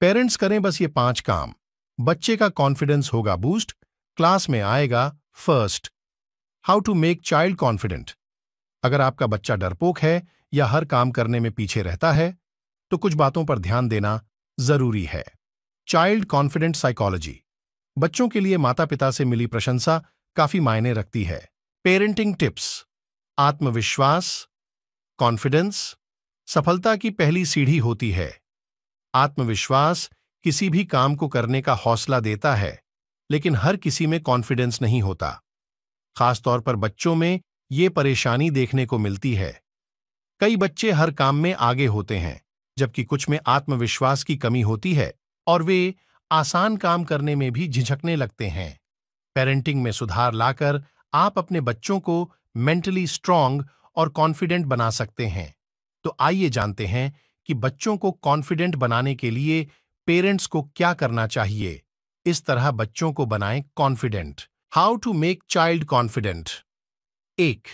parents करें बस ये पांच काम बच्चे का कॉन्फिडेंस होगा बूस्ट क्लास में आएगा first how to make child confident अगर आपका बच्चा डरपोक है या हर काम करने में पीछे रहता है तो कुछ बातों पर ध्यान देना जरूरी है चाइल्ड कॉन्फिडेंट साइकोलॉजी बच्चों के लिए माता पिता से मिली प्रशंसा काफी मायने रखती है पेरेंटिंग टिप्स आत्मविश्वास कॉन्फिडेंस सफलता की पहली सीढ़ी होती है आत्मविश्वास किसी भी काम को करने का हौसला देता है लेकिन हर किसी में कॉन्फिडेंस नहीं होता खासतौर पर बच्चों में ये परेशानी देखने को मिलती है कई बच्चे हर काम में आगे होते हैं जबकि कुछ में आत्मविश्वास की कमी होती है और वे आसान काम करने में भी झिझकने लगते हैं पेरेंटिंग में सुधार लाकर आप अपने बच्चों को मेंटली स्ट्रांग और कॉन्फिडेंट बना सकते हैं तो आइए जानते हैं कि बच्चों को कॉन्फिडेंट बनाने के लिए पेरेंट्स को क्या करना चाहिए इस तरह बच्चों को बनाएं confident how to make child confident एक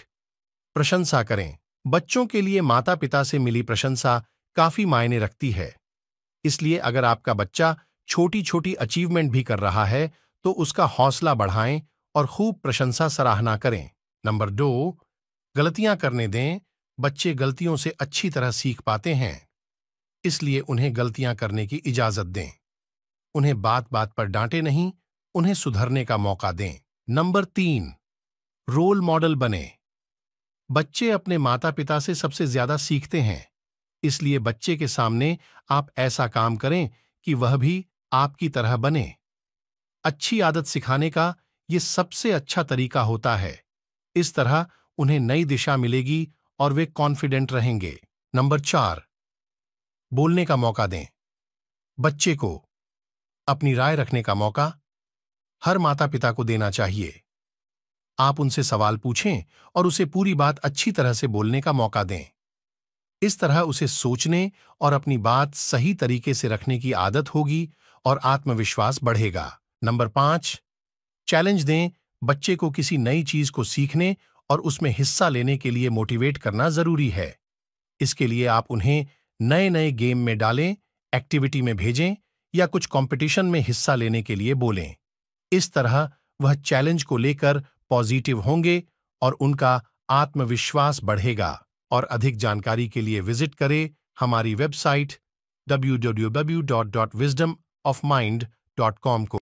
प्रशंसा करें बच्चों के लिए माता पिता से मिली प्रशंसा काफी मायने रखती है इसलिए अगर आपका बच्चा छोटी छोटी अचीवमेंट भी कर रहा है तो उसका हौसला बढ़ाएं और खूब प्रशंसा सराहना करें नंबर दो गलतियां करने दें बच्चे गलतियों से अच्छी तरह सीख पाते हैं इसलिए उन्हें गलतियां करने की इजाजत दें उन्हें बात बात पर डांटे नहीं उन्हें सुधरने का मौका दें नंबर तीन रोल मॉडल बने बच्चे अपने माता पिता से सबसे ज्यादा सीखते हैं इसलिए बच्चे के सामने आप ऐसा काम करें कि वह भी आपकी तरह बने अच्छी आदत सिखाने का ये सबसे अच्छा तरीका होता है इस तरह उन्हें नई दिशा मिलेगी और वे कॉन्फिडेंट रहेंगे नंबर चार बोलने का मौका दें बच्चे को अपनी राय रखने का मौका हर माता पिता को देना चाहिए आप उनसे सवाल पूछें और उसे पूरी बात अच्छी तरह से बोलने का मौका दें इस तरह उसे सोचने और अपनी बात सही तरीके से रखने की आदत होगी और आत्मविश्वास बढ़ेगा नंबर पांच चैलेंज दें बच्चे को किसी नई चीज को सीखने और उसमें हिस्सा लेने के लिए मोटिवेट करना जरूरी है इसके लिए आप उन्हें नए नए गेम में डालें एक्टिविटी में भेजें या कुछ कंपटीशन में हिस्सा लेने के लिए बोलें इस तरह वह चैलेंज को लेकर पॉजिटिव होंगे और उनका आत्मविश्वास बढ़ेगा और अधिक जानकारी के लिए विजिट करें हमारी वेबसाइट www.wisdomofmind.com को